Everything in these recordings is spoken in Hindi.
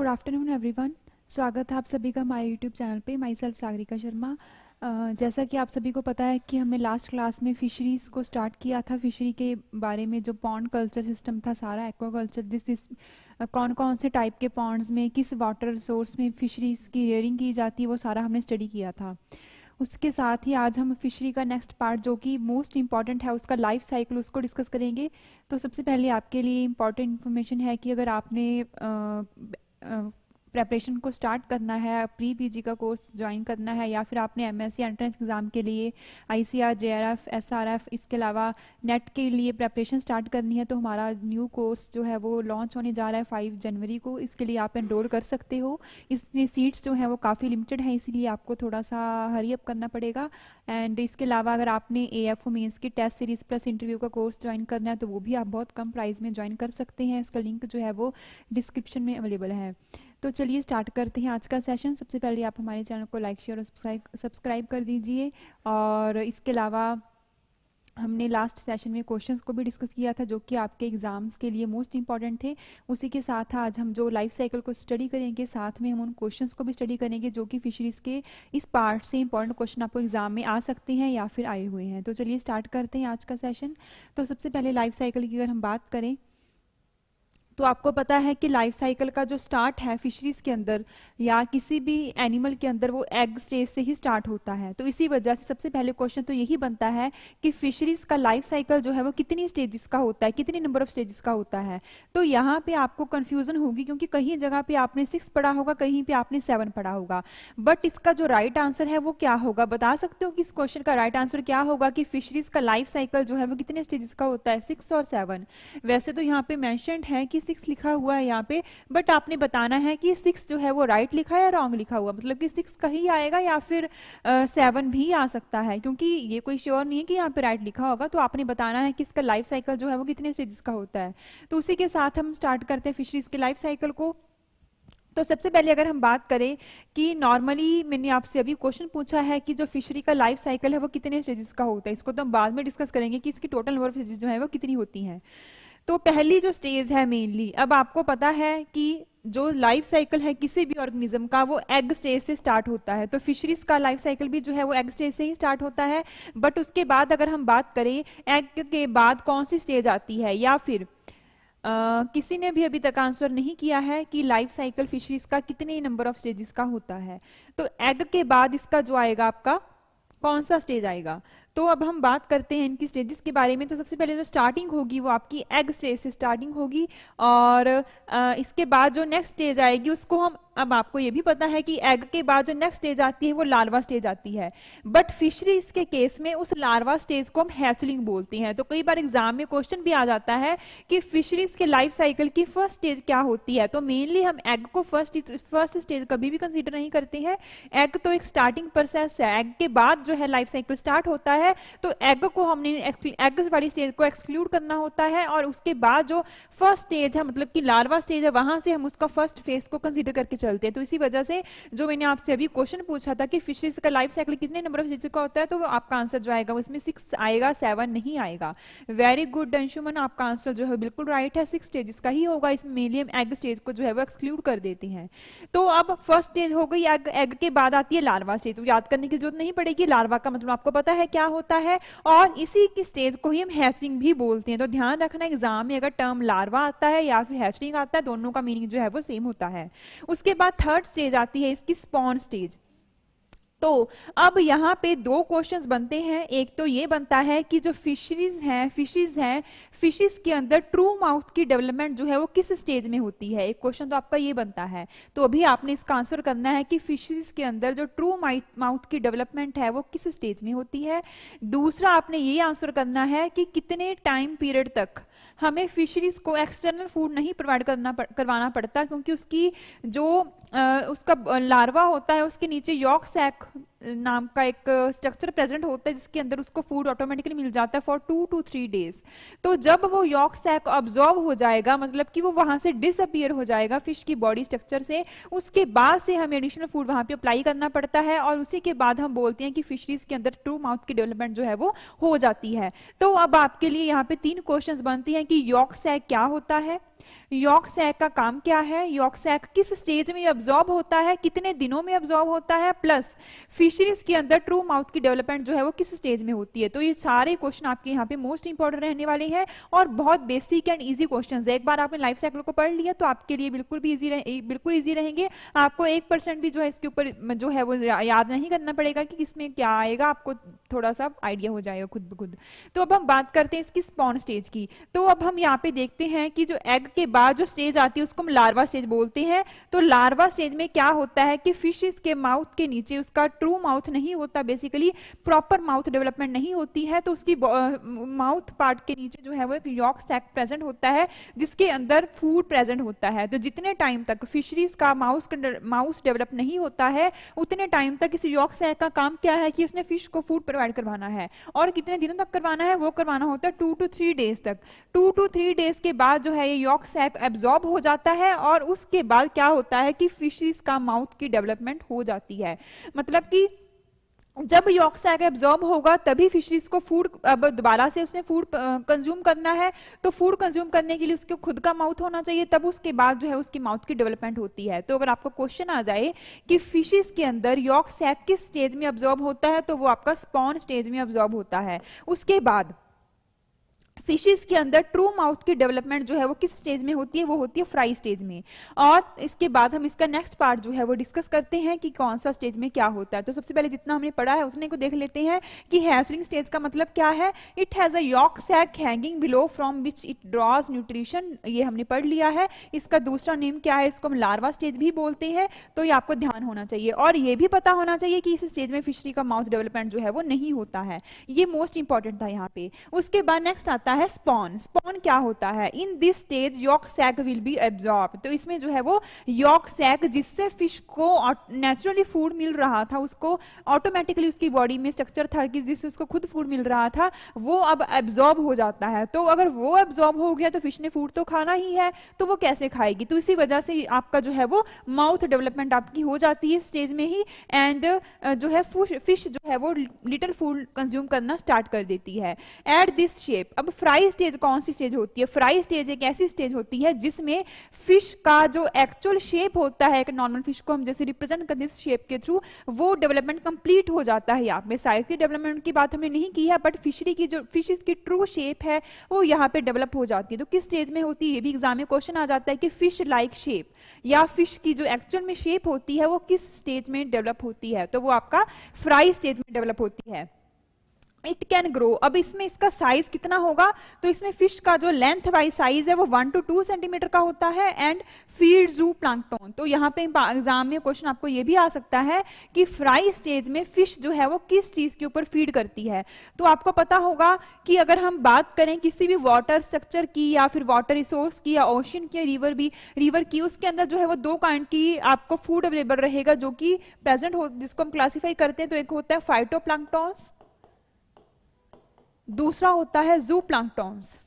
गुड आफ्टरनून एवरीवन स्वागत है आप सभी का माई यूट्यूब चैनल पे माई सेल्फ सागरिका शर्मा जैसा कि आप सभी को पता है कि हमने लास्ट क्लास में फिशरीज़ को स्टार्ट किया था फिशरी के बारे में जो पॉन्ड कल्चर सिस्टम था सारा एक्वा कल्चर जिस जिस कौन कौन से टाइप के पॉन्ड्स में किस वाटर सोर्स में फिशरीज़ की रेयरिंग की जाती है वो सारा हमने स्टडी किया था उसके साथ ही आज हम फिशरी का नेक्स्ट पार्ट जो कि मोस्ट इम्पॉर्टेंट है उसका लाइफ साइकिल उसको डिस्कस करेंगे तो सबसे पहले आपके लिए इम्पॉर्टेंट इन्फॉर्मेशन है कि अगर आपने Um. प्रेपरेशन को स्टार्ट करना है प्री पीजी का कोर्स ज्वाइन करना है या फिर आपने एमएससी एंट्रेंस एग्ज़ाम के लिए आईसीआर जेआरएफ एसआरएफ इसके अलावा नेट के लिए प्रेपरेशन स्टार्ट करनी है तो हमारा न्यू कोर्स जो है वो लॉन्च होने जा रहा है फाइव जनवरी को इसके लिए आप एनरोल कर सकते हो इसमें सीट्स जो हैं वो काफ़ी लिमिटेड हैं इसीलिए आपको थोड़ा सा हरीअप करना पड़ेगा एंड इसके अलावा अगर आपने ए एफ मेन्स की टेस्ट सीरीज़ प्लस इंटरव्यू का कोर्स ज्वाइन करना है तो वो भी आप बहुत कम प्राइस में ज्वाइन कर सकते हैं इसका लिंक जो है वो डिस्क्रिप्शन में अवेलेबल है तो चलिए स्टार्ट करते हैं आज का सेशन सबसे पहले आप हमारे चैनल को लाइक शेयर और सब्सक्राइब कर दीजिए और इसके अलावा हमने लास्ट सेशन में क्वेश्चंस को भी डिस्कस किया था जो कि आपके एग्जाम्स के लिए मोस्ट इंपॉर्टेंट थे उसी के साथ आज हम जो लाइफ साइकिल को स्टडी करेंगे साथ में हम उन क्वेश्चंस को भी स्टडी करेंगे जो कि फिशरीज के इस पार्ट से इंपॉर्टेंट क्वेश्चन आपको एग्जाम में आ सकते हैं या फिर आए हुए हैं तो चलिए स्टार्ट करते हैं आज का सेशन तो सबसे पहले लाइफ साइकिल की अगर हम बात करें तो आपको पता है कि लाइफ साइकिल का जो स्टार्ट है फिशरीज के अंदर या किसी भी एनिमल के अंदर वो एग स्टेज से ही स्टार्ट होता है तो इसी वजह से सबसे पहले क्वेश्चन तो यही बनता है कि फिशरीज का लाइफ साइकिल जो है वो कितनी स्टेजेस का होता है कितनी नंबर ऑफ स्टेजेस का होता है तो यहाँ पे आपको कंफ्यूजन होगी क्योंकि कहीं जगह पे आपने सिक्स पढ़ा होगा कहीं पे आपने सेवन पढ़ा होगा बट इसका जो राइट right आंसर है वो क्या होगा बता सकते हो कि इस क्वेश्चन का राइट right आंसर क्या होगा कि फिशरीज का लाइफ साइकिल जो है वो कितने स्टेजेस का होता है सिक्स और सेवन वैसे तो यहाँ पे मैंशनड है कि सिक्स लिखा हुआ है यहाँ पे बट आपने बताना है कि सिक्स जो है वो राइट right लिखा है या रॉन्ग लिखा हुआ मतलब कि सिक्स कहीं आएगा या फिर सेवन uh, भी आ सकता है क्योंकि ये कोई श्योर नहीं है कि यहाँ पे राइट right लिखा होगा तो आपने बताना है कि इसका लाइफ साइकिल जो है वो कितने स्टेजेस का होता है तो उसी के साथ हम स्टार्ट करते हैं फिशरीज के लाइफ साइकिल को तो सबसे पहले अगर हम बात करें कि नॉर्मली मैंने आपसे अभी क्वेश्चन पूछा है कि जो फिशरी का लाइफ साइकिल है वो कितने स्टेजेस का होता है इसको तो हम बाद में डिस्कस करेंगे कि इसकी टोटल नंबर ऑफ स्टेजेस जो है वो कितनी होती हैं तो पहली जो स्टेज है मेनली अब आपको पता है कि जो लाइफ साइकिल है किसी भी ऑर्गेनिज्म का वो एग स्टेज से स्टार्ट होता है तो फिशरीज का लाइफ साइकिल भी जो है वो एग स्टेज से ही स्टार्ट होता है बट उसके बाद अगर हम बात करें एग के बाद कौन सी स्टेज आती है या फिर Uh, किसी ने भी अभी तक आंसर नहीं किया है कि लाइफ साइकिल फिशरीज का कितने नंबर ऑफ स्टेजेस का होता है तो एग के बाद इसका जो आएगा आपका कौन सा स्टेज आएगा तो अब हम बात करते हैं इनकी स्टेजेस के बारे में तो सबसे पहले जो स्टार्टिंग होगी वो आपकी एग स्टेज से स्टार्टिंग होगी और इसके बाद जो नेक्स्ट स्टेज आएगी उसको हम अब आपको ये भी पता है कि एग के बाद जो नेक्स्ट स्टेज आती है वो लार्वा स्टेज आती है बट फिशरीज के केस में उस लार्वा स्टेज को हम हैचलिंग बोलते हैं तो कई बार एग्जाम में क्वेश्चन भी आ जाता है कि फिशरीज के लाइफ साइकिल की फर्स्ट स्टेज क्या होती है तो मेनली हम एग को फर्स्ट फर्स्ट स्टेज कभी भी कंसिडर नहीं करते हैं एग तो एक स्टार्टिंग प्रोसेस है एग के बाद जो है लाइफ साइकिल स्टार्ट होता है तो एग को हमने एग वाली स्टेज को एक्सक्लूड करना होता है और उसके बाद जो फर्स्ट स्टेज है मतलब कि लार्वा स्टेज है वहां से हम उसका फर्स्ट फेज को कंसिडर करके चल चलते हैं तो इसी वजह से जो मैंने आपसे अभी क्वेश्चन पूछा था कि फिशेज का लाइफ साइकिल कितने नंबर ऑफ विजिट का होता है तो आपका आंसर जो आएगा उसमें सिक्स आएगा सेवन नहीं आएगा वेरी गुड अंशुमन आपका आंसर जो है बिल्कुल राइट है सिक्स स्टेज का ही होगा इसमें मेलियम एग स्टेज को जो है वो एक्सक्लूड कर देती है तो अब फर्स्ट स्टेज हो गई एग एग के बाद आती है लार्वा स्टेज तो याद करने की जरूरत नहीं पड़ेगी लार्वा का मतलब आपको पता है क्या होता है और इसी की स्टेज को ही हम हैचरिंग भी बोलते हैं तो ध्यान रखना एग्जाम में अगर टर्म लार्वा आता है या फिर हैचरिंग आता है दोनों का मीनिंग जो है वो सेम होता है उसके इसके बाद थर्ड स्टेज आती है इसकी स्पॉन स्टेज तो अब यहाँ पे दो क्वेश्चंस बनते हैं एक तो ये बनता है कि जो फिशरीज हैं फिशेज हैं फिशेज के अंदर ट्रू माउथ की डेवलपमेंट जो है वो किस स्टेज में होती है एक क्वेश्चन तो आपका ये बनता है तो अभी आपने इसका आंसर करना है कि फिशरीज के अंदर जो ट्रू माउथ की डेवलपमेंट है वो किस स्टेज में होती है दूसरा आपने ये आंसर करना है कि कितने टाइम पीरियड तक हमें फिशरीज को एक्सटर्नल फूड नहीं प्रोवाइड करना पड़, करवाना पड़ता क्योंकि उसकी जो आ, उसका लार्वा होता है उसके नीचे यॉक सैक नाम का एक स्ट्रक्चर प्रेजेंट होता है जिसके अंदर उसको फूड ऑटोमेटिकली मिल जाता है for two two three days तो जब वो यॉक सैक ऑब्जॉर्व हो जाएगा मतलब कि वो वहां से डिसअपियर हो जाएगा फिश की बॉडी स्ट्रक्चर से उसके बाद से हमें एडिशनल फूड वहां पे अप्लाई करना पड़ता है और उसी के बाद हम बोलते हैं कि फिशरीज के अंदर ट्रू माउथ की डेवलपमेंट जो है वो हो जाती है तो अब आपके लिए यहाँ पे तीन क्वेश्चन बनती है कि यॉक सैक क्या होता है यॉक सैक का काम क्या है यॉक सैक किस स्टेज में अब्जॉर्ब होता है कितने दिनों में अब्जॉर्ब होता है प्लस फिशरीज के अंदर ट्रू माउथ की डेवलपमेंट जो है वो किस स्टेज में होती है तो ये सारे क्वेश्चन आपके यहाँ पे मोस्ट इंपॉर्टेंट रहने वाले हैं और बहुत बेसिक एंड ईजी क्वेश्चन है एक बार आपने लाइफ साइकिल को पढ़ लिया तो आपके लिए बिल्कुल भी ईजी बिल्कुल ईजी रहेंगे आपको एक परसेंट भी जो है इसके ऊपर जो है वो याद नहीं करना पड़ेगा कि किसमें क्या आएगा आपको थोड़ा सा आइडिया हो जाएगा खुद ब खुद तो अब हम बात करते हैं इसकी स्पॉन स्टेज की तो अब हम यहाँ पे देखते हैं कि जो एग के बाद बाद जो स्टेज आती है उसको हम लार्वा स्टेज बोलते हैं तो लार्वा स्टेज में क्या होता है कि फिशेस के माउथ के नीचे उसका ट्रू माउथ नहीं होता बेसिकली प्रॉपर माउथ डेवलपमेंट नहीं होती है तो उसकी माउथ पार्ट के नीचे जो है वो एक यॉक सैक प्रेजेंट होता है जिसके अंदर फूड प्रेजेंट होता है तो जितने टाइम तक फिशरीज का माउस माउस डेवलप नहीं होता है उतने टाइम तक इस यॉक सैक का काम क्या है कि उसने फिश को फूड प्रोवाइड करवाना है और कितने दिनों तक करवाना है वो करवाना होता है टू टू थ्री डेज तक टू टू थ्री डेज के बाद जो है ये यॉक सैक एब्जॉर्ब हो जाता है और उसके बाद क्या होता है कि फिशरीज का माउथ की डेवलपमेंट हो जाती है मतलब कि जब यॉक सैक एब्जॉर्ब होगा तभी फिशरीज को फूड अब दोबारा से उसने फूड कंज्यूम करना है तो फूड कंज्यूम करने के लिए उसके खुद का माउथ होना चाहिए तब उसके बाद जो है उसकी माउथ की डेवलपमेंट होती है तो अगर आपको क्वेश्चन आ जाए कि फिशेज के अंदर यॉक सैक किस स्टेज में ऑब्जॉर्ब होता है तो वो आपका स्पॉन स्टेज में ऑब्जॉर्ब होता है उसके बाद फिशिज के अंदर ट्रू माउथ की डेवलपमेंट जो है वो किस स्टेज में होती है वो होती है फ्राई स्टेज में और इसके बाद हम इसका नेक्स्ट पार्ट जो है वो डिस्कस करते हैं कि कौन सा स्टेज में क्या होता है तो सबसे पहले जितना हमने पढ़ा है उतने को देख लेते हैं कि हैसलिंग स्टेज का मतलब क्या है it has yolk sac hanging below from which it draws nutrition ये हमने पढ़ लिया है इसका दूसरा नेम क्या है इसको हम लार्वा स्टेज भी बोलते हैं तो ये आपको ध्यान होना चाहिए और ये भी पता होना चाहिए कि इस स्टेज में फिशरी का माउथ डेवलपमेंट जो है वो नहीं होता है ये मोस्ट इंपॉर्टेंट था यहाँ पे उसके बाद नेक्स्ट आता होता है स्पॉन स्पॉन क्या होता है in this stage yolk sac will be absorb तो इसमें जो है वो यॉक सैक जिससे फिश को नेचुरली फूड मिल रहा था उसको ऑटोमेटिकली उसकी बॉडी में स्ट्रक्चर था कि जिससे उसको खुद फूड मिल रहा था वो अब एब्जॉर्ब हो जाता है तो अगर वो एब्जॉर्ब हो गया तो फिश ने फूड तो खाना ही है तो वो कैसे खाएगी तो इसी वजह से आपका जो है वो माउथ डेवलपमेंट आपकी हो जाती है स्टेज में ही एंड जो है फिश जो है वो लिटिल फूड कंज्यूम करना स्टार्ट कर देती है एट दिस शेप अब फ्राई स्टेज कौन सी स्टेज होती है फ्राई स्टेज एक ऐसी स्टेज होती है जिसमें फिश का जो एक्चुअल शेप होता है एक नॉर्मल फिश को हम जैसे रिप्रेजेंट करते हैं शेप के थ्रू वो डेवलपमेंट कंप्लीट हो जाता है यहाँ पे साइज डेवलपमेंट की बात हमने नहीं की है बट फिशरी की जो फिश की ट्रू शेप है वो यहाँ पे डेवलप हो जाती है तो किस स्टेज में होती है ये भी एग्जाम में क्वेश्चन आ जाता है कि फिश लाइक शेप या फिश की जो एक्चुअल में शेप होती है वो किस स्टेज में डेवलप होती है तो वो आपका फ्राई स्टेज में डेवलप होती है इट कैन ग्रो अब इसमें इसका साइज कितना होगा तो इसमें फिश का जो लेंथ वाइज साइज है वो वन टू टू सेंटीमीटर का होता है एंड फीड जू प्लांकटोन तो यहाँ पे एग्जाम में क्वेश्चन आपको ये भी आ सकता है कि फ्राई स्टेज में फिश जो है वो किस चीज के ऊपर फीड करती है तो आपको पता होगा कि अगर हम बात करें किसी भी वाटर स्ट्रक्चर की या फिर वाटर रिसोर्स की या ओशन की रिवर भी रिवर की उसके अंदर जो है वो दो काइंड की आपको फूड अवेलेबल रहेगा जो कि प्रेजेंट हो जिसको हम क्लासीफाई करते हैं तो एक होता है फाइटो दूसरा होता है जू प्लांकटॉन्स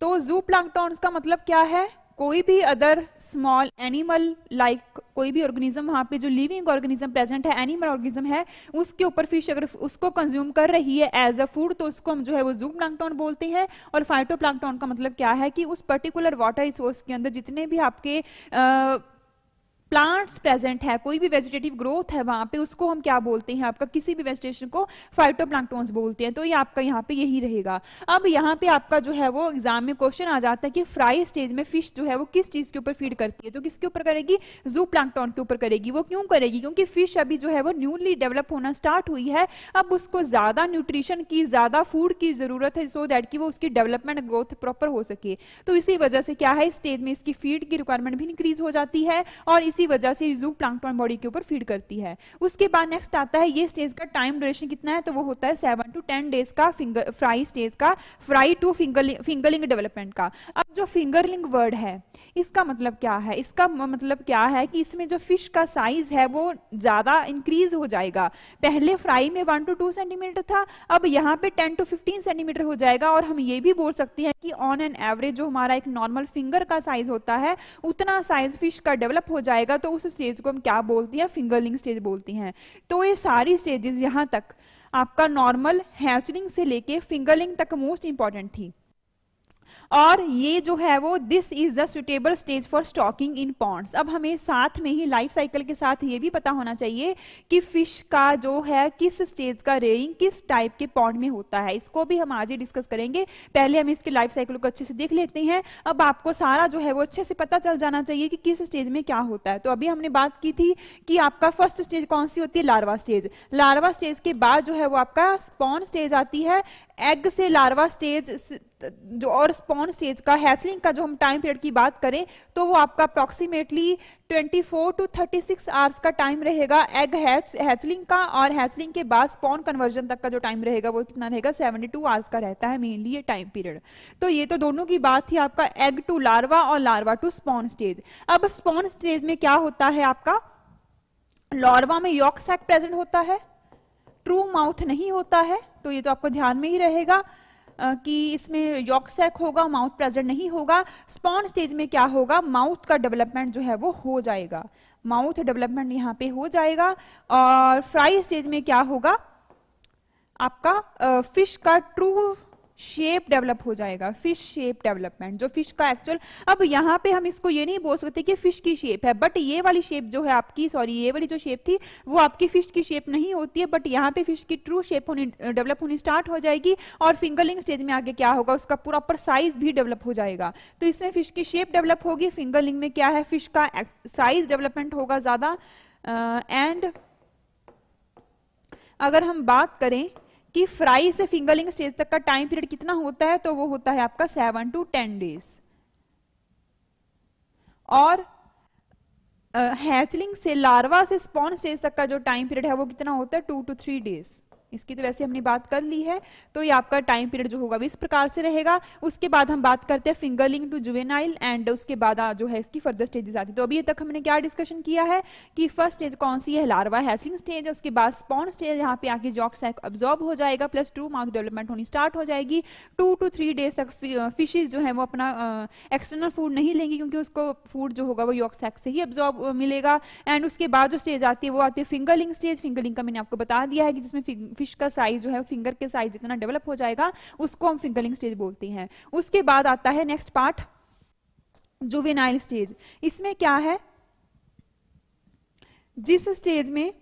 तो जू प्लांकटॉन्स का मतलब क्या है कोई भी अदर स्मॉल एनिमल लाइक कोई भी ऑर्गेनिज्म वहां पे जो लिविंग ऑर्गेनिज्म प्रेजेंट है एनिमल ऑर्गेनिज्म है उसके ऊपर फिश अगर उसको कंज्यूम कर रही है एज अ फूड तो उसको हम जो है वो जू प्लांकटॉन बोलते हैं और फाइटो का मतलब क्या है कि उस पर्टिकुलर वाटर रिसोर्स के अंदर जितने भी आपके आ, प्लांट्स प्रेजेंट है कोई भी वेजिटेटिव ग्रोथ है वहां पे उसको हम क्या बोलते हैं आपका किसी भी वेजिटेशन को फाइटोप्लांक्टोन्स बोलते हैं तो ये आपका यहाँ पे यही रहेगा अब यहाँ पे आपका जो है वो एग्जाम में क्वेश्चन आ जाता है कि फ्राई स्टेज में फिश जो है वो किस चीज के ऊपर फीड करती है तो किसके ऊपर करेगी जू प्लांक्टोन के ऊपर करेगी वो क्यों करेगी क्योंकि फिश अभी जो है वो न्यूली डेवलप होना स्टार्ट हुई है अब उसको ज्यादा न्यूट्रिशन की ज्यादा फूड की जरूरत है सो दैट की वो उसकी डेवलपमेंट ग्रोथ प्रॉपर हो सके तो इसी वजह से क्या है स्टेज में इसकी फीड की रिक्वायरमेंट भी इंक्रीज हो जाती है और इसी इसी वजह से जू प्लांकटॉन बॉडी के ऊपर फीड करती है उसके बाद नेक्स्ट आता है ये स्टेज का टाइम ड्यूरेशन कितना है तो वो होता है सेवन टू टेन डेज का फिंगर फ्राई स्टेज का fry to fingerling fingerling development का अब जो फिंगरलिंग वर्ड है इसका मतलब क्या है इसका मतलब क्या है कि इसमें जो फिश का साइज है वो ज्यादा इंक्रीज हो जाएगा पहले फ्राई में वन टू टू सेंटीमीटर था अब यहाँ पे टेन टू फिफ्टीन सेंटीमीटर हो जाएगा और हम ये भी बोल सकते हैं कि ऑन एन एवरेज जो हमारा एक नॉर्मल फिंगर का साइज होता है उतना साइज फिश का डेवलप हो जाएगा जाएगा तो उस स्टेज को हम क्या बोलती हैं फिंगरलिंग स्टेज बोलती हैं तो ये सारी स्टेजेस यहाँ तक आपका नॉर्मल हैचरिंग से लेके फिंगरलिंग तक मोस्ट इंपॉर्टेंट थी और ये जो है वो this is the suitable stage for stocking in ponds अब हमें साथ में ही लाइफ साइकिल के साथ ये भी पता होना चाहिए कि फिश का जो है किस स्टेज का रेइंग किस टाइप के पॉन्ड में होता है इसको भी हम आज ही डिस्कस करेंगे पहले हम इसके लाइफ साइकिल को अच्छे से देख लेते हैं अब आपको सारा जो है वो अच्छे से पता चल जाना चाहिए कि किस स्टेज में क्या होता है तो अभी हमने बात की थी कि आपका फर्स्ट स्टेज कौन सी होती है लार्वा स्टेज लार्वा स्टेज के बाद जो है वो आपका स्पॉन स्टेज आती है एग से लार्वा स्टेज जो और स्पॉन स्टेज का हैचलिंग का जो हम टाइम पीरियड की बात करें तो वो आपका अप्रॉक्सीमेटली 24 टू 36 सिक्स आवर्स का टाइम रहेगा एग हैच हैचलिंग का और हैचलिंग के बाद स्पॉन कन्वर्जन तक का जो टाइम रहेगा वो कितना रहेगा 72 टू आवर्स का रहता है मेनली ये टाइम पीरियड तो ये तो दोनों की बात थी आपका एग टू लार्वा और लार्वा टू स्पॉन स्टेज अब स्पॉन स्टेज में क्या होता है आपका लार्वा में यॉक सैक प्रेजेंट होता है ट्रू माउथ नहीं होता है तो ये तो आपको ध्यान में ही रहेगा कि इसमें यॉकसेक होगा माउथ प्रेजेंट नहीं होगा स्पॉन स्टेज में क्या होगा माउथ का डेवलपमेंट जो है वो हो जाएगा माउथ डेवलपमेंट यहाँ पे हो जाएगा और फ्राई स्टेज में क्या होगा आपका फिश का ट्रू शेप डेवलप हो जाएगा फिश शेप डेवलपमेंट जो फिश का एक्चुअल अब यहाँ पे हम इसको ये नहीं बोल सकते कि फिश की शेप है बट ये वाली शेप जो है आपकी सॉरी ये वाली जो शेप थी वो आपकी फिश की शेप नहीं होती है बट यहाँ पे फिश की ट्रू शेप होनी डेवलप होनी स्टार्ट हो जाएगी और फिंगरलिंग स्टेज में आगे क्या होगा उसका प्रॉपर साइज भी डेवलप हो जाएगा तो इसमें फिश की शेप डेवलप होगी फिंगरलिंग में क्या है फिश का साइज डेवलपमेंट होगा ज्यादा एंड uh, अगर हम बात करें कि फ्राई से फिंगरलिंग स्टेज तक का टाइम पीरियड कितना होता है तो वो होता है आपका सेवन टू टेन डेज और हैचलिंग से लार्वा से स्पॉन स्टेज तक का जो टाइम पीरियड है वो कितना होता है टू टू थ्री डेज इसकी तो वैसे हमने बात कर ली है तो ये आपका टाइम पीरियड जो होगा वो इस प्रकार से रहेगा उसके बाद हम बात करते हैं फिंगरलिंग टू जुवेनाइल एंड उसके बाद जो है इसकी फर्दर स्टेजेस आती है तो अभी तक हमने क्या डिस्कशन किया है कि फर्स्ट स्टेज कौन सी है लार्वा हैसलिंग स्टेज है उसके बाद स्पॉन स्टेज यहाँ पे आके जॉक सैक हो जाएगा प्लस टू माउथ डेवलपमेंट होनी स्टार्ट हो जाएगी टू टू थ्री डेज तक फिशेज जो है वो अपना एक्सटर्नल फूड नहीं लेंगी क्योंकि उसको फूड जो होगा वो यॉक सैक से ही अब्जॉर्ब मिलेगा एंड उसके बाद जो स्टेज आती है वो आती है फिंगरलिंग स्टेज फिंगरलिंग का मैंने आपको बता दिया है कि जिसमें फिश का साइज जो है फिंगर के साइज जितना डेवलप हो जाएगा उसको हम फिंगरिंग स्टेज बोलते हैं उसके बाद आता है नेक्स्ट पार्ट जुवेनाइल स्टेज इसमें क्या है जिस स्टेज में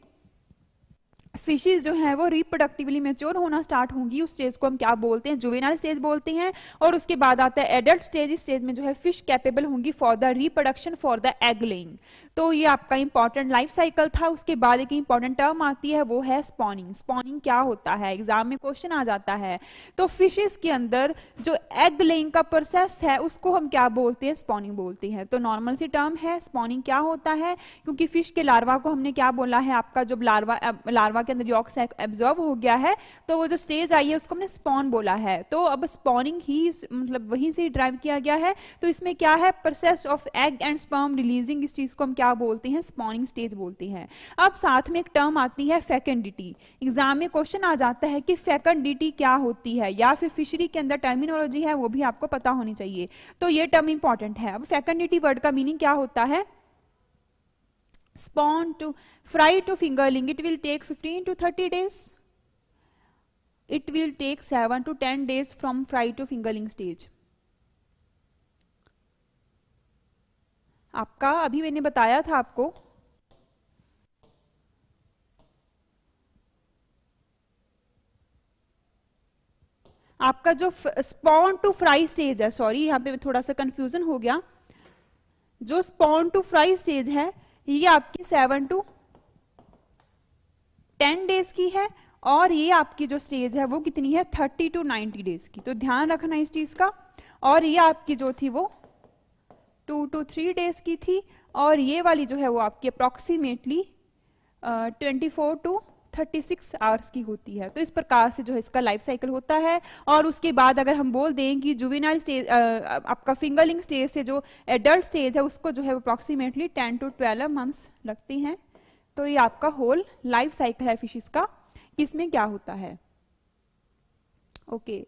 फिशेज जो है वो रिप्रोडक्टिवली मेच्योर होना स्टार्ट होंगी उस स्टेज को हम क्या बोलते हैं जुवेनाइल स्टेज बोलते हैं और उसके बाद आता है एडल्ट स्टेज इस स्टेज में जो है फिश कैपेबल होंगी for the reproduction for the egg laying तो ये आपका इंपॉर्टेंट लाइफ साइकिल था उसके बाद एक इंपॉर्टेंट टर्म आती है वो है स्पॉनिंग स्पॉनिंग क्या होता है एग्जाम में क्वेश्चन आ जाता है तो फिशेस के अंदर जो एग लेइंग का प्रोसेस है उसको हम क्या बोलते हैं स्पॉनिंग बोलते हैं तो नॉर्मल सी टर्म है स्पॉनिंग क्या होता है क्योंकि फिश के लार्वा को हमने क्या बोला है आपका जब लार्वा लार्वा के अंदर यॉक्स एब्जॉर्व हो गया है तो वो जो स्टेज आई है उसको हमने स्पॉन बोला है तो अब स्पॉनिंग ही मतलब वहीं से ड्राइव किया गया है तो इसमें क्या है process of egg and sperm releasing इस चीज को हम क्या बोलते हैं स्पॉनिंग स्टेज बोलते हैं अब साथ में एक टर्म आती है फैकेंडिटी एग्जाम में क्वेश्चन आ जाता है कि फैकेंडिटी क्या होती है या फिर फिशरी के अंदर टर्मिनोलॉजी है वो भी आपको पता होनी चाहिए तो ये टर्म इंपॉर्टेंट है अब फैकेंडिटी वर्ड का मीनिंग क्या होता है spawn to fry to fingerling it will take fifteen to thirty days it will take seven to ten days from fry to fingerling stage आपका अभी मैंने बताया था आपको आपका जो स्पॉन टू फ्राई स्टेज है सॉरी यहां पे थोड़ा सा कंफ्यूजन हो गया जो स्पॉन टू फ्राई स्टेज है ये आपकी सेवन टू टेन डेज की है और ये आपकी जो स्टेज है वो कितनी है थर्टी टू नाइनटी डेज की तो ध्यान रखना इस चीज का और ये आपकी जो थी वो टू टू थ्री डेज की थी और ये वाली जो है वो आपकी approximately twenty four to 36 hours की होती है तो इस प्रकार से जो है इसका लाइफ साइकिल होता है और उसके बाद अगर हम बोल दें कि जुविनाइल स्टेज आपका फिंगरलिंग स्टेज से जो एडल्ट स्टेज है उसको जो है अप्रॉक्सीमेटली 10 टू 12 मंथ्स लगती हैं तो ये आपका होल लाइफ साइकिल है फिशिस का किसमें क्या होता है ओके okay,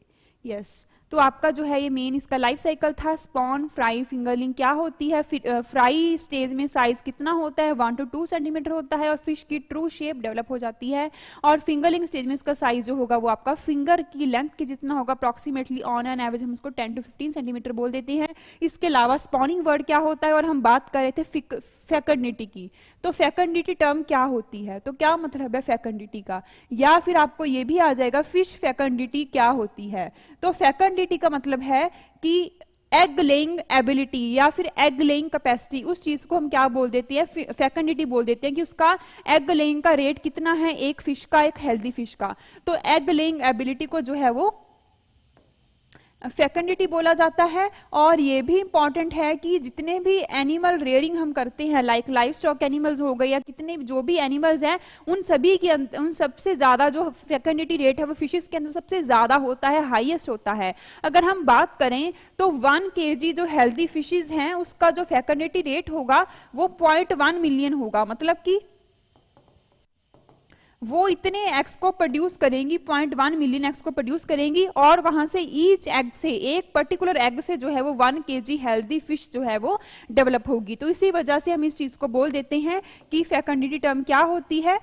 यस yes. तो आपका जो है ये मेन इसका लाइफ साइकिल था स्पॉन फ्राई फिंगरलिंग क्या होती है फ्राई स्टेज में साइज कितना होता है वन टू टू सेंटीमीटर होता है और फिश की ट्रू शेप डेवलप हो जाती है और फिंगरलिंग स्टेज में उसका साइज जो होगा वो आपका फिंगर की लेंथ के जितना होगा अप्रॉक्सीमेटली ऑन एन एवरेज हम उसको टेन टू फिफ्टीन सेंटीमीटर बोल देते हैं इसके अलावा स्पॉनिंग वर्ड क्या होता है और हम बात कर रहे थे फैकंडिटी की तो फैकंडिटी टर्म क्या होती है तो क्या मतलब है फैकंडिटी का या फिर आपको ये भी आ जाएगा फिश फैकंडिटी क्या होती है तो फैकंडिटी का मतलब है कि एग लेइंग एबिलिटी या फिर एग लेइंग कैपेसिटी उस चीज को हम क्या बोल देते हैं फैकंडिटी बोल देते हैं कि उसका एग लेइंग का रेट कितना है एक फिश का एक हेल्दी फिश का तो एग लेइंग एबिलिटी को जो है वो फेकेंडिटी बोला जाता है और ये भी इम्पॉर्टेंट है कि जितने भी एनिमल रेयरिंग हम करते हैं लाइक लाइफ स्टॉक एनिमल्स हो गए या कितने जो भी एनिमल्स हैं उन सभी के अं, उन सबसे ज़्यादा जो फेकेंडिटी रेट है वो फिशेस के अंदर सबसे ज़्यादा होता है हाईएस्ट होता है अगर हम बात करें तो वन के जो हेल्दी फिशेज हैं उसका जो फेकेंडिटी रेट होगा वो पॉइंट मिलियन होगा मतलब कि वो इतने एग्स को प्रोड्यूस करेंगी पॉइंट वन मिलियन एग्स को प्रोड्यूस करेंगी और वहां से ईच एग से एक पर्टिकुलर एग से जो है वो वन के जी हेल्दी फिश जो है वो डेवलप होगी तो इसी वजह से हम इस चीज को बोल देते हैं कि फैकंडिटी टर्म क्या होती है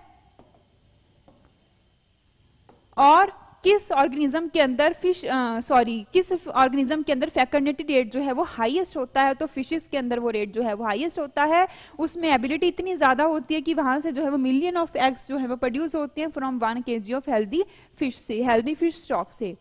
और किस ऑर्गेनिज्म के अंदर फिश सॉरी किस ऑर्गेनिज्म के अंदर फैकर्निटी रेट जो है वो हाईएस्ट होता है तो फिशेस के अंदर वो रेट जो है वो हाईएस्ट होता है उसमें एबिलिटी इतनी ज़्यादा होती है कि वहां से जो है वो मिलियन ऑफ एग्स जो है वो प्रोड्यूस होते हैं फ्रॉम वन के ऑफ हेल्दी फिश से हेल्दी फिश स्टॉक से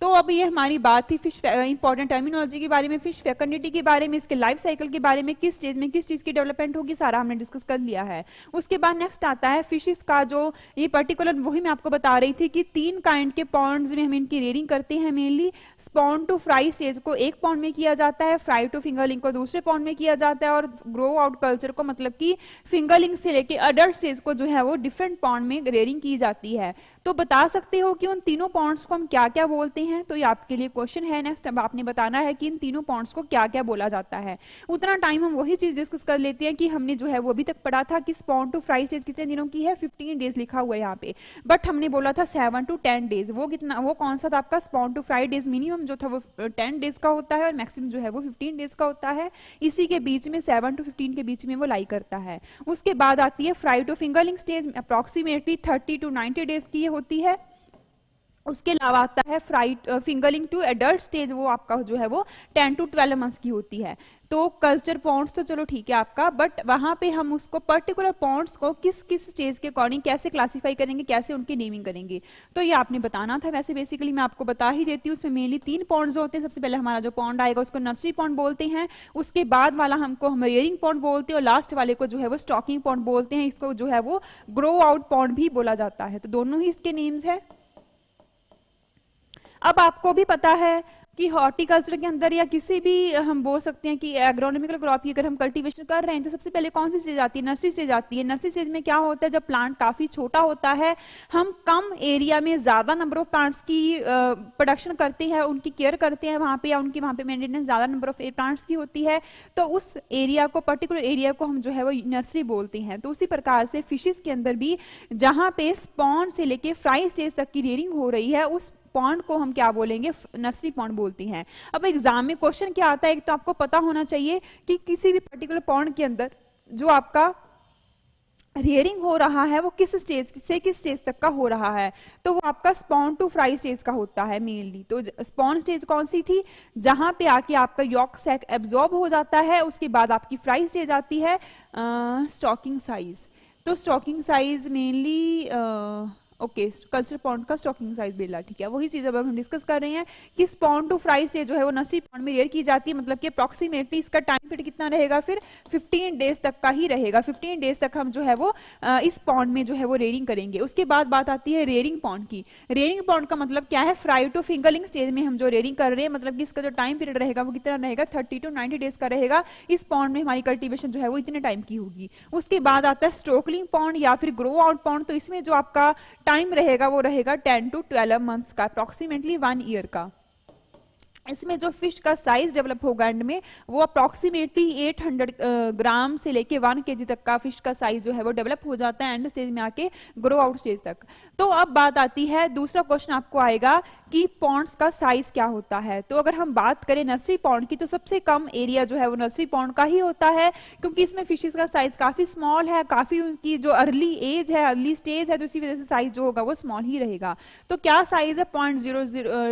तो अब ये हमारी बात थी फिश इंपॉर्टेंट टर्मिनोलॉजी के बारे में फिश फैकल्टी के बारे में इसके लाइफ साइकिल के बारे में किस स्टेज में किस चीज़ की डेवलपमेंट होगी सारा हमने डिस्कस कर लिया है उसके बाद नेक्स्ट आता है फिशेस का जो ये पर्टिकुलर वही मैं आपको बता रही थी कि तीन काइंड के पॉन्ड्स में हम इनकी रेयरिंग करते हैं mainly spawn to fry stage को एक पॉन्ड में किया जाता है फ्राई टू फिंगरलिंग को दूसरे पॉन्ड में किया जाता है और ग्रो आउट कल्चर को मतलब कि फिंगरलिंग से लेके अडल्ट स्टेज को जो है वो डिफरेंट पॉन्ड में रेयरिंग की जाती है तो बता सकते हो कि उन तीनों पॉन्ड्स को हम क्या क्या बोलते हैं नहीं है तो ये आपके लिए क्वेश्चन है नेक्स्ट अब आपने बताना है कि इन तीनों पॉइंट्स को क्या क्या बोला जाता है उतना टाइम हम वही चीज डिस्कस कर लेते हैं कि हमने जो है वो अभी तक पढ़ा था कि स्पॉन टू फ्राइज डेज कितने दिनों की है फिफ्टीन डेज लिखा हुआ है यहाँ पे बट हमने बोला था सेवन टू टेन डेज वो कितना वो कौन सा था आपका spawn to fries days minimum जो था वो टेन डेज का होता है और मैक्सिमम जो है वो फिफ्टीन डेज का होता है इसी के बीच में सेवन टू फिफ्टीन के बीच में वो लाई करता है उसके बाद आती है fry to fingerling stage approximately thirty to ninety days की होती है उसके अलावा आता है fry fingerling to adult stage वो आपका जो है वो टेन टू ट्वेल्व मंथ्स की होती है तो कल्चर पॉइंट्स तो चलो ठीक है आपका बट वहाँ पे हम उसको पर्टिकुलर पॉइंट्स को किस किस स्टेज के अकॉर्डिंग कैसे क्लासिफाई करेंगे कैसे उनकी नेमिंग करेंगे तो ये आपने बताना था वैसे बेसिकली मैं आपको बता ही देती हूँ उसमें मेनली तीन पॉइंट्स होते हैं सबसे पहले हमारा जो पॉइंट आएगा उसको नर्सरी पॉइंट बोलते हैं उसके बाद वाला हमको हम रेयरिंग पॉइंट बोलते हैं और लास्ट वाले को जो है वो स्टॉकिंग पॉइंट बोलते हैं इसको जो है वो ग्रो आउट पॉइंट भी बोला जाता है तो दोनों ही इसके नेम्स है अब आपको भी पता है कि हॉर्टिकल्चर के अंदर या किसी भी हम बोल सकते हैं कि एग्रोनॉमिकल क्रॉप की अगर हम कल्टीवेशन कर रहे हैं तो सबसे पहले कौन सी स्टेज आती है नर्सरी स्टेज आती है नर्सरी स्टेज में क्या होता है जब प्लांट काफ़ी छोटा होता है हम कम एरिया में ज़्यादा नंबर ऑफ प्लांट्स की प्रोडक्शन करते हैं उनकी केयर करते हैं वहाँ पे या उनकी वहाँ पे मेंटेनेंस ज़्यादा नंबर ऑफ प्लांट्स की होती है तो उस एरिया को पर्टिकुलर एरिया को हम जो है वो नर्सरी बोलते हैं तो उसी प्रकार से फिशेज के अंदर भी जहाँ पे स्पॉन से लेके फ्राई स्टेज तक की रेयरिंग हो रही है उस पॉन्ड को हम क्या बोलेंगे नर्सरी पॉन्ड बोलती हैं अब एग्जाम में क्वेश्चन क्या आता है एक तो आपको पता होना चाहिए कि किसी भी पर्टिकुलर पॉन्ड के अंदर जो आपका रियरिंग हो रहा है वो किस स्टेज से किस स्टेज तक का हो रहा है तो वो आपका स्पॉन टू फ्राई स्टेज का होता है मेनली तो स्पॉन स्टेज कौन सी थी जहां पे आके आपका यॉक सैक एब्जॉर्ब हो जाता है उसके बाद आपकी फ्राई स्टेज आती है स्टॉकिंग साइज तो stocking size mainly okay culture pond का स्टॉकिंग साइज बेला ठीक है वही चीज अब हम डिस्कस कर रहे हैं कि स्पॉन्ड टू फ्राई स्टेज जो है वो नर्सरी पॉन्ड में रेयर की जाती है मतलब कि अप्रोक्सीमेटली इसका टाइम पीरियड कितना रहेगा फिर 15 डेज तक का ही रहेगा 15 डेज तक हम जो है वो इस पॉन्ड में जो है वो रेयरिंग करेंगे उसके बाद बात आती है रेयरिंग पॉन्ड की रेयरिंग पॉन्ड का मतलब क्या है फ्राई टू फिंगरिंग स्टेज में हम जो रेयरिंग कर रहे हैं मतलब कि इसका जो टाइम पीरियड रहेगा वो कितना रहेगा थर्टी टू नाइन्टी डेज का रहेगा इस पॉन्ड में हमारी कल्टिवेशन जो है वो इतने टाइम की होगी उसके बाद आता है स्ट्रोकलिंग पॉन्ड या फिर ग्रो आउट पॉन्ड तो इसमें जो आपका टाइम रहेगा वो रहेगा टेन टू ट्वेल्व मंथ्स का अप्रॉक्सीमेटली वन ईयर का इसमें जो फिश का साइज डेवलप होगा एंड में वो अप्रॉक्सीमेटली 800 ग्राम से लेके 1 केजी तक का फिश का साइज जो है वो डेवलप हो जाता है एंड स्टेज में आके ग्रो आउट स्टेज तक तो अब बात आती है दूसरा क्वेश्चन आपको आएगा कि पॉन्ड्स का साइज क्या होता है तो अगर हम बात करें नर्सरी पॉन्ड की तो सबसे कम एरिया जो है वो नर्सरी पॉन्ड का ही होता है क्योंकि इसमें फिशेज का साइज काफी स्मॉल है काफी उनकी जो अर्ली एज है अर्ली स्टेज है तो इसी वजह से साइज जो होगा वो स्मॉल ही रहेगा तो क्या साइज है point zero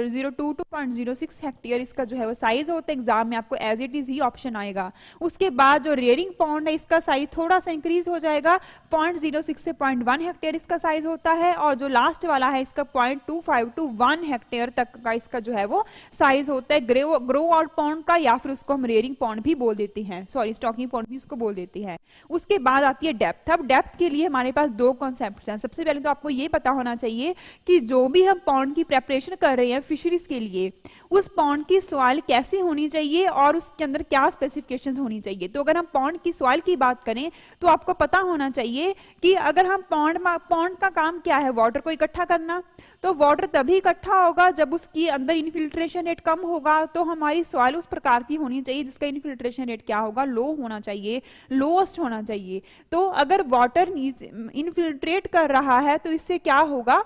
zero two to point zero six hectare इसका जो है वो साइज होता है एग्जाम तो में आपको एज इट इज ही ऑप्शन आएगा उसके बाद जो रेयरिंग पॉइंट है इसका साइज थोड़ा सा इंक्रीज हो जाएगा पॉइंट जीरो सिक्स से पॉइंट वन हेक्टेयर इसका साइज होता है और जो लास्ट वाला है इसका point two five to one hectare तक का इसका जो है वो साइज होता है ग्रे ग्रो और पॉन्ड का या फिर उसको हम रेयरिंग पॉन्ड भी बोल देते हैं सॉरी स्टॉकिंग पॉन्ड भी उसको बोल देते हैं उसके बाद आती है डेप्थ अब डेप्थ के लिए हमारे पास दो कॉन्सेप्ट हैं सबसे पहले तो आपको ये पता होना चाहिए कि जो भी हम पॉन्ड की प्रेपरेशन कर रहे हैं फिशरीज के लिए उस पॉन्ड पौंड की सॉइल कैसी होनी चाहिए और उसके अंदर क्या स्पेसिफिकेशंस होनी चाहिए तो अगर हम पौंड की सॉइल की बात करें तो आपको पता होना चाहिए कि अगर हम पौंड पौंड का काम क्या है वाटर को इकट्ठा करना तो वाटर तभी इकट्ठा होगा जब उसकी अंदर इन्फिल्ट्रेशन रेट कम होगा तो हमारी सॉइल उस प्रकार की होनी चाहिए जिसका इन्फिल्ट्रेशन रेट क्या होगा लो होना चाहिए लोएस्ट होना चाहिए तो अगर वाटर इन्फिल्ट्रेट कर रहा है तो इससे क्या होगा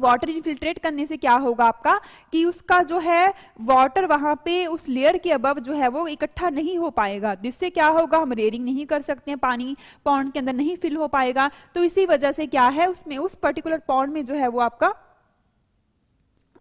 वाटर इन्फिल्ट्रेट करने से क्या होगा आपका कि उसका जो है वाटर वहां पे उस लेयर के अबव जो है वो इकट्ठा नहीं हो पाएगा जिससे क्या होगा हम रेयरिंग नहीं कर सकते हैं पानी पॉन्ड के अंदर नहीं फिल हो पाएगा तो इसी वजह से क्या है उसमें उस पर्टिकुलर पॉन्ड में जो है वो आपका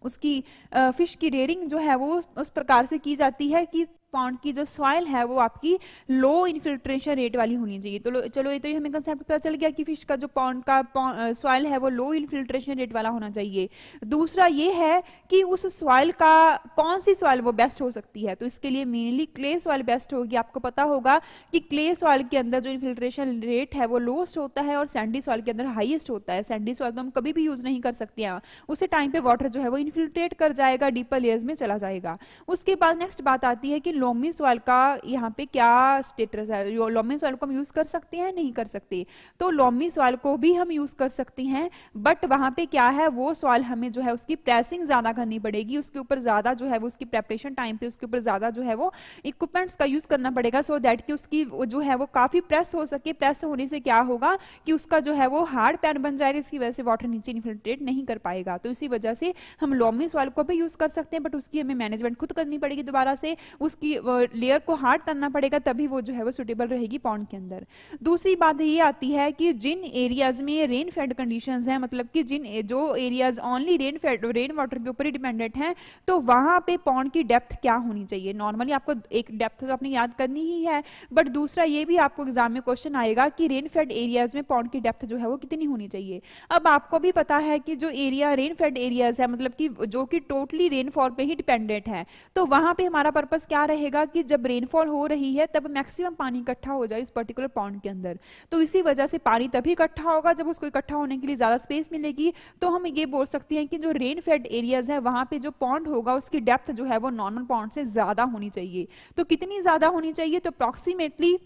उसकी फिश की रेयरिंग जो है वो उस प्रकार से की जाती है कि पॉन्ड की जो सॉइल है वो आपकी लो इन्फिल्ट्रेशन रेट वाली होनी चाहिए तो चलो ये तो ये हमें कंसेप्ट पता चल गया कि फिश का जो पॉन्ड का सॉइल है वो लो इन्फिल्ट्रेशन रेट वाला होना चाहिए दूसरा ये है कि उस सॉइल का कौन सी सॉइल वो बेस्ट हो सकती है तो इसके लिए मेनली क्ले सॉइल बेस्ट होगी आपको पता होगा कि क्ले सॉइल के अंदर जो इन्फिल्ट्रेशन रेट है वो लोस्ट होता है और सैंडी सॉइल के अंदर हाइएस्ट होता है सैंडी सॉइल तो हम कभी भी यूज़ नहीं कर सकते हैं उसे टाइम पे वाटर जो है वो इन्फिल्ट्रेट कर जाएगा डीपर लेयर्स में चला जाएगा उसके बाद नेक्स्ट बात आती है कि लोमिस सॉइल का यहाँ पे क्या स्टेटस है लोमिस सॉइल को हम यूज कर सकते हैं नहीं कर सकते तो लोमिस सॉइल को भी हम यूज कर सकते हैं बट वहां पे क्या है वो सॉइल हमें जो है उसकी प्रेसिंग ज्यादा करनी पड़ेगी उसके ऊपर ज्यादा जो है वो उसकी प्रेपरेशन टाइम पे उसके ऊपर ज्यादा जो है वो इक्विपमेंट्स का यूज करना पड़ेगा सो so दैट की उसकी जो है वो काफी प्रेस हो सके प्रेस होने से क्या होगा कि उसका जो है वो हार्ड पैन बन जाएगा इसकी वजह से वाटर नीचे इन्फिल्ट्रेट नहीं कर पाएगा तो इसी वजह से हम लोमिस सॉइल को भी यूज कर सकते हैं बट उसकी हमें मैनेजमेंट खुद करनी पड़ेगी दोबारा से उसकी लेयर को हार्ड करना पड़ेगा तभी वो जो है वो सुटेबल रहेगी पॉन्ड के अंदर दूसरी बात ये आती है कि जिन एरियाज में रेन फेड कंडीशन है मतलब कि जिन जो areas only rain fed rain water के ऊपर ही डिपेंडेंट है तो वहां पे पॉन्ड की डेप्थ क्या होनी चाहिए नॉर्मली आपको एक डेप्थ तो आपने याद करनी ही है बट दूसरा ये भी आपको एग्जाम में क्वेश्चन आएगा कि रेन फेड एरियाज में पॉन्ड की डेप्थ जो है वो कितनी होनी चाहिए अब आपको भी पता है कि जो एरिया रेन फेड एरियाज है मतलब कि जो कि टोटली रेनफॉल पे ही डिपेंडेंट है तो वहां पे हमारा पर्पज क्या रहेगा रहेगा कि जब रेनफॉल हो रही है तब मैक्सिमम पानी इकट्ठा हो जाए उस पर्टिकुलर पॉन्ड के अंदर तो इसी वजह से पानी तभी इकट्ठा होगा जब उसको इकट्ठा होने के लिए ज़्यादा स्पेस मिलेगी तो हम ये बोल सकते हैं कि जो रेन फेड एरियाज है वहां पे जो पॉन्ड होगा उसकी डेप्थ जो है वो नॉर्मल पॉन्ड से ज़्यादा होनी चाहिए तो कितनी ज़्यादा होनी चाहिए तो अप्रोक्सीमेटली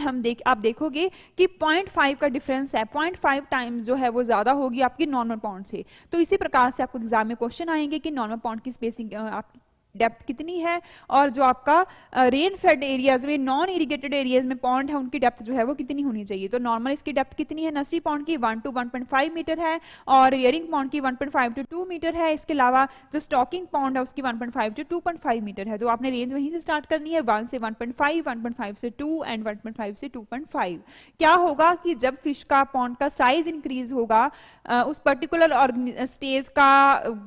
हम देख आप देखोगे कि 0.5 का डिफरेंस है 0.5 टाइम्स जो है वो ज़्यादा होगी आपकी नॉर्मल पॉइंट से तो इसी प्रकार से आपको एग्जाम में क्वेश्चन आएंगे कि नॉर्मल पॉइंट की स्पेसिंग आपकी डेप्थ कितनी है और जो आपका रेन फेड एरियाज में नॉन इरिगेटेड एरियाज में पॉन्ड है उनकी डेप्थ जो है वो कितनी होनी चाहिए तो नॉर्मल इसकी डेप्थ कितनी है नर्सरी पॉन्ड की one to one point five metre है और रियरिंग पॉन्ड की one point five to two metre है इसके अलावा जो स्टॉकिंग पॉन्ड है उसकी one point five to to point five metre है तो आपने रेंज वहीं से स्टार्ट करनी है वन से one point five one point five से two and one point five से टू पॉइंट फाइव क्या होगा कि जब फिश का पॉन्ड का साइज इंक्रीज होगा उस पर्टिकुलर स्टेज का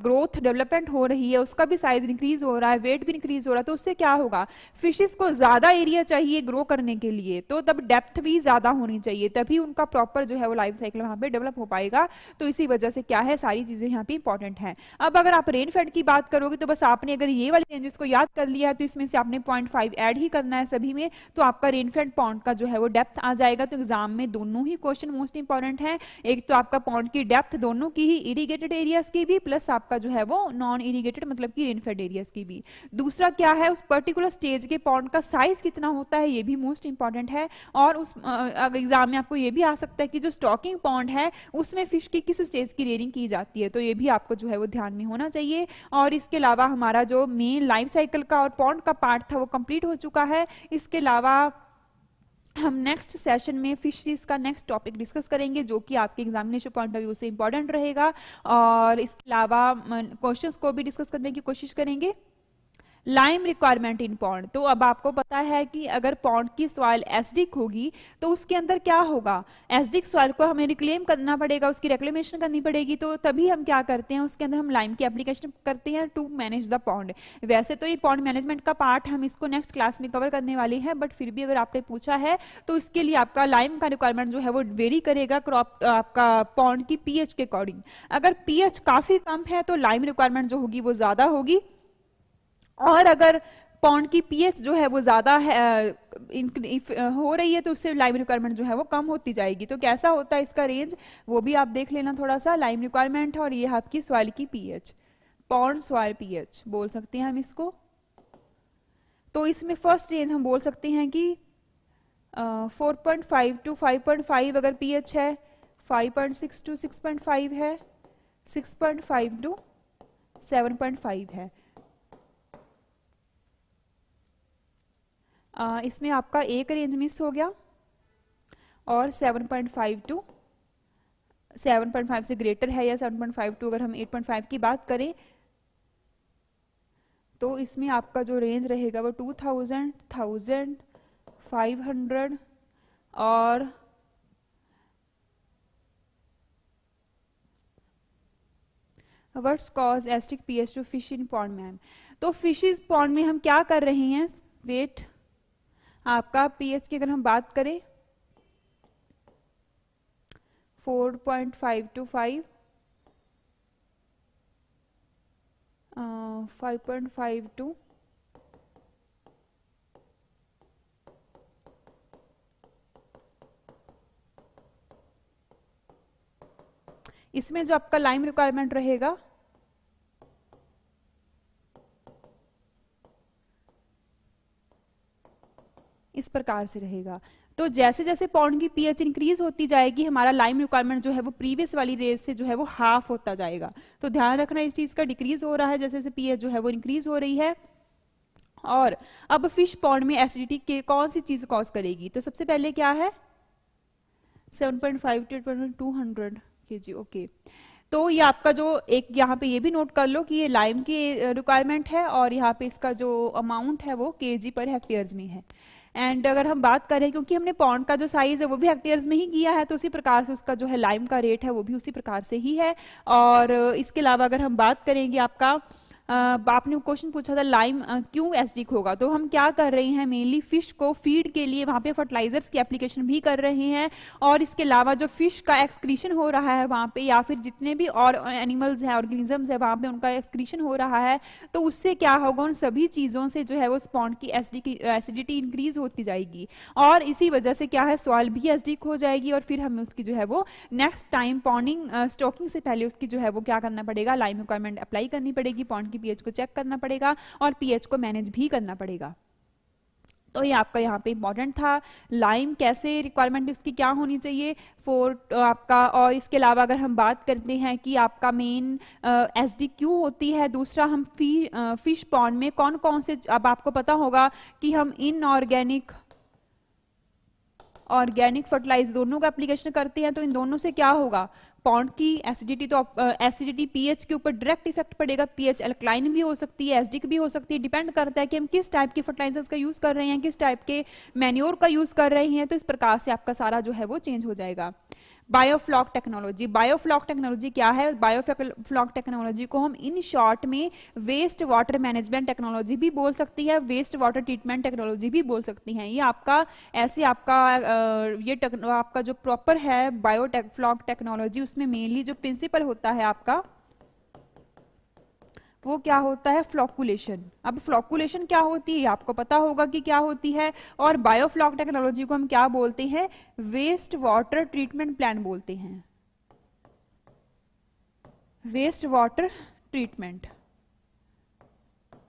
ग्रोथ डेवलपमेंट हो रही है उसका भी साइज इंक्रीज हो रहा है वेट भी इंक्रीज हो रहा है तो उससे क्या होगा फिशेस को ज़्यादा एरिया चाहिए ग्रो करने के लिए तो तब डेप्थ भी ज़्यादा होनी चाहिए तभी उनका प्रॉपर जो है वो लाइफ साइकिल वहां पर डेवलप हो पाएगा तो इसी वजह से क्या है सारी चीज़ें यहाँ पे इंपॉर्टेंट है अब अगर आप रेन फेड की बात करोगे तो बस आपने अगर ये वाले चेंजेस को याद कर लिया है तो इसमें से आपने पॉइंट फाइव एड ही करना है सभी में तो आपका रेन फेड पॉइंट का जो है वो डेप्थ आ जाएगा तो एग्जाम में दोनों ही क्वेश्चन मोस्ट इंपॉर्टेंट है एक तो आपका पॉइंट की डेप्थ दोनों की ही इरीगेटेड एरियाज की भी प्लस आपका जो है वो नॉन इरीगेटेड मतलब की रेनफेड एरियाज की भी दूसरा क्या है उस पर्टिकुलर स्टेज के पॉन्ड का साइज कितना होता है ये भी मोस्ट इंपॉर्टेंट है और उस एग्जाम में आपको ये भी आ सकता है कि जो स्टॉकिंग पॉन्ड है उसमें फिश की किस स्टेज की रेयरिंग की जाती है तो ये भी आपको जो है वो ध्यान में होना चाहिए और इसके अलावा हमारा जो मेन लाइफ साइकिल का और पॉन्ड का पार्ट था वो कंप्लीट हो चुका है इसके अलावा हम नेक्स्ट सेशन में फिशरीज का नेक्स्ट टॉपिक डिस्कस करेंगे जो कि आपके एग्जामिनेशन पॉइंट ऑफ व्यू से इंपॉर्टेंट रहेगा और इसके अलावा क्वेश्चंस को भी डिस्कस करने की कोशिश करेंगे लाइम रिक्वायरमेंट इन पॉन्ड तो अब आपको पता है कि अगर पॉन्ड की सॉइल एसडिक होगी तो उसके अंदर क्या होगा एसडिक सॉइल को हमें रिक्लेम करना पड़ेगा उसकी रिक्लेमेशन करनी पड़ेगी तो तभी हम क्या करते हैं उसके अंदर हम लाइम की एप्लीकेशन करते हैं टू मैनेज द पॉन्ड वैसे तो ये पॉन्ड मैनेजमेंट का पार्ट हम इसको नेक्स्ट क्लास में कवर करने वाले हैं बट फिर भी अगर आपने पूछा है तो इसके लिए आपका लाइम का रिक्वायरमेंट जो है वो वेरी करेगा क्रॉप आपका पॉन्ड की पीएच के अकॉर्डिंग अगर पीएच काफ़ी कम है तो लाइम रिक्वायरमेंट जो होगी वो ज़्यादा होगी और अगर पॉन्ड की पीएच जो है वो ज्यादा हो रही है तो उससे लाइम रिक्वायरमेंट जो है वो कम होती जाएगी तो कैसा होता है इसका रेंज वो भी आप देख लेना थोड़ा सा लाइम रिक्वायरमेंट और ये आपकी सॉइल की पीएच पॉन्ड सॉइल पीएच बोल सकते हैं हम इसको तो इसमें फर्स्ट रेंज हम बोल सकते हैं कि four point five to five point five अगर पी है five point six to six point five है six point five to seven point five है इसमें आपका एक रेंज मिस हो गया और 7.5 टू 7.5 से ग्रेटर है या 7.5 टू अगर हम 8.5 की बात करें तो इसमें आपका जो रेंज रहेगा वो 2000, 1000, 500 और वर्ड्स कॉज एस्टिक pH to fish in pond ma'am तो इज पॉन्ड में हम क्या कर रहे हैं वेट आपका पीएच की अगर हम बात करें 4.5 to 5 five point five to इसमें जो आपका लाइम रिक्वायरमेंट रहेगा इस प्रकार से रहेगा तो जैसे जैसे पॉन्ड की पीएच इंक्रीज होती जाएगी हमारा लाइम रिक्वायरमेंट जो है वो प्रीवियस वाली रेस से जो है वो हाफ होता जाएगा तो ध्यान रखना इस चीज़ का डिक्रीज हो रहा है जैसे जैसे पीएच जो है वो इंक्रीज हो रही है और अब फिश पॉन्ड में एसिडिटी के कौन सी चीज़ कॉज करेगी तो सबसे पहले क्या है seven point five kg okay तो ये आपका जो एक यहाँ पे ये भी नोट कर लो कि ये लाइम की रिक्वायरमेंट है और यहाँ पे इसका जो अमाउंट है वो केजी पर हेक्टेयर्स में है एंड अगर हम बात करें क्योंकि हमने पॉन्ड का जो साइज है वो भी हेक्टेयर्स में ही किया है तो उसी प्रकार से उसका जो है लाइम का रेट है वो भी उसी प्रकार से ही है और इसके अलावा अगर हम बात करेंगे आपका आपने क्वेश्चन पूछा था लाइम क्यों एसिडिक होगा तो हम क्या कर रहे हैं मेनली फिश को फीड के लिए वहाँ पे फर्टिलाइजर्स की एप्लीकेशन भी कर रहे हैं और इसके अलावा जो फिश का एक्सक्रीशन हो रहा है वहाँ पे या फिर जितने भी और एनिमल्स हैं ऑर्गेनिजम्स है वहाँ पे उनका एक्सक्रीशन हो रहा है तो उससे क्या होगा उन सभी चीज़ों से जो है वो स्पॉन्ड की एसिडिटी इंक्रीज होती जाएगी और इसी वजह से क्या है सॉइल भी एसिडिक हो जाएगी और फिर हमें उसकी जो है वो नेक्स्ट टाइम पॉन्डिंग स्टॉकिंग से पहले उसकी जो है वो क्या करना पड़ेगा लाइम रिक्वायरमेंट अप्लाई करनी पड़ेगी पॉन्ड की की पीएच को चेक करना पड़ेगा और पीएच को मैनेज भी करना पड़ेगा तो ये आपका यहाँ पे इंपॉर्टेंट था लाइम कैसे रिक्वायरमेंट उसकी क्या होनी चाहिए फोर आपका और इसके अलावा अगर हम बात करते हैं कि आपका मेन एस डी क्यू होती है दूसरा हम फी आ, फिश पॉन्ड में कौन कौन से अब आपको पता होगा कि हम इनऑर्गेनिक ऑर्गेनिक फर्टिलाइजर दोनों का एप्लीकेशन करते हैं तो इन दोनों से क्या होगा पॉन्ड की एसिडिटी तो एसिडिटी पीएच के ऊपर डायरेक्ट इफेक्ट पड़ेगा पीएच अल्कलाइन भी हो सकती है एसडिक भी हो सकती है डिपेंड करता है कि हम किस टाइप के फर्टिलाइजर्स का यूज़ कर रहे हैं किस टाइप के मैन्योर का यूज़ कर रहे हैं तो इस प्रकार से आपका सारा जो है वो चेंज हो जाएगा बायोफ्लॉक टेक्नोलॉजी बायोफ्लॉक टेक्नोलॉजी क्या है बायोफ्लॉक टेक्नोलॉजी को हम इन शॉर्ट में वेस्ट वाटर मैनेजमेंट टेक्नोलॉजी भी बोल सकती है वेस्ट वाटर ट्रीटमेंट टेक्नोलॉजी भी बोल सकती हैं ये आपका ऐसे आपका ये आपका जो प्रॉपर है बायोटेक फ्लॉक टेक्नोलॉजी उसमें मेनली जो प्रिंसिपल होता है आपका वो क्या होता है फ्लॉकुलेशन अब फ्लॉकुलेशन क्या होती है आपको पता होगा कि क्या होती है और बायोफ्लॉक टेक्नोलॉजी को हम क्या बोलते हैं वेस्ट वाटर ट्रीटमेंट प्लान बोलते हैं वेस्ट वाटर ट्रीटमेंट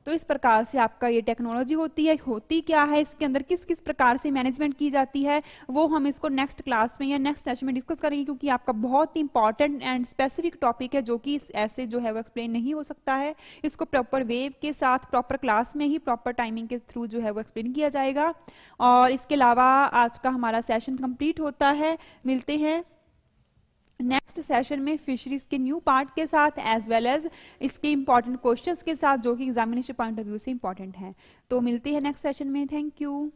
तो इस प्रकार से आपका ये टेक्नोलॉजी होती है होती क्या है इसके अंदर किस किस प्रकार से मैनेजमेंट की जाती है वो हम इसको नेक्स्ट क्लास में या नेक्स्ट सेशन में डिस्कस करेंगे क्योंकि आपका बहुत ही इंपॉर्टेंट एंड स्पेसिफिक टॉपिक है जो कि ऐसे जो है वो एक्सप्लेन नहीं हो सकता है इसको प्रॉपर वेव के साथ प्रॉपर क्लास में ही प्रॉपर टाइमिंग के थ्रू जो है वो एक्सप्लेन किया जाएगा और इसके अलावा आज का हमारा सेशन कंप्लीट होता है मिलते हैं नेक्स्ट सेशन में फिशरीज के न्यू पार्ट के साथ एज वेल एज इसके इंपॉर्टेंट क्वेश्चंस के साथ जो कि एग्जामिनेशन पॉइंट ऑफ व्यू से इंपॉर्टेंट है तो मिलती है नेक्स्ट सेशन में थैंक यू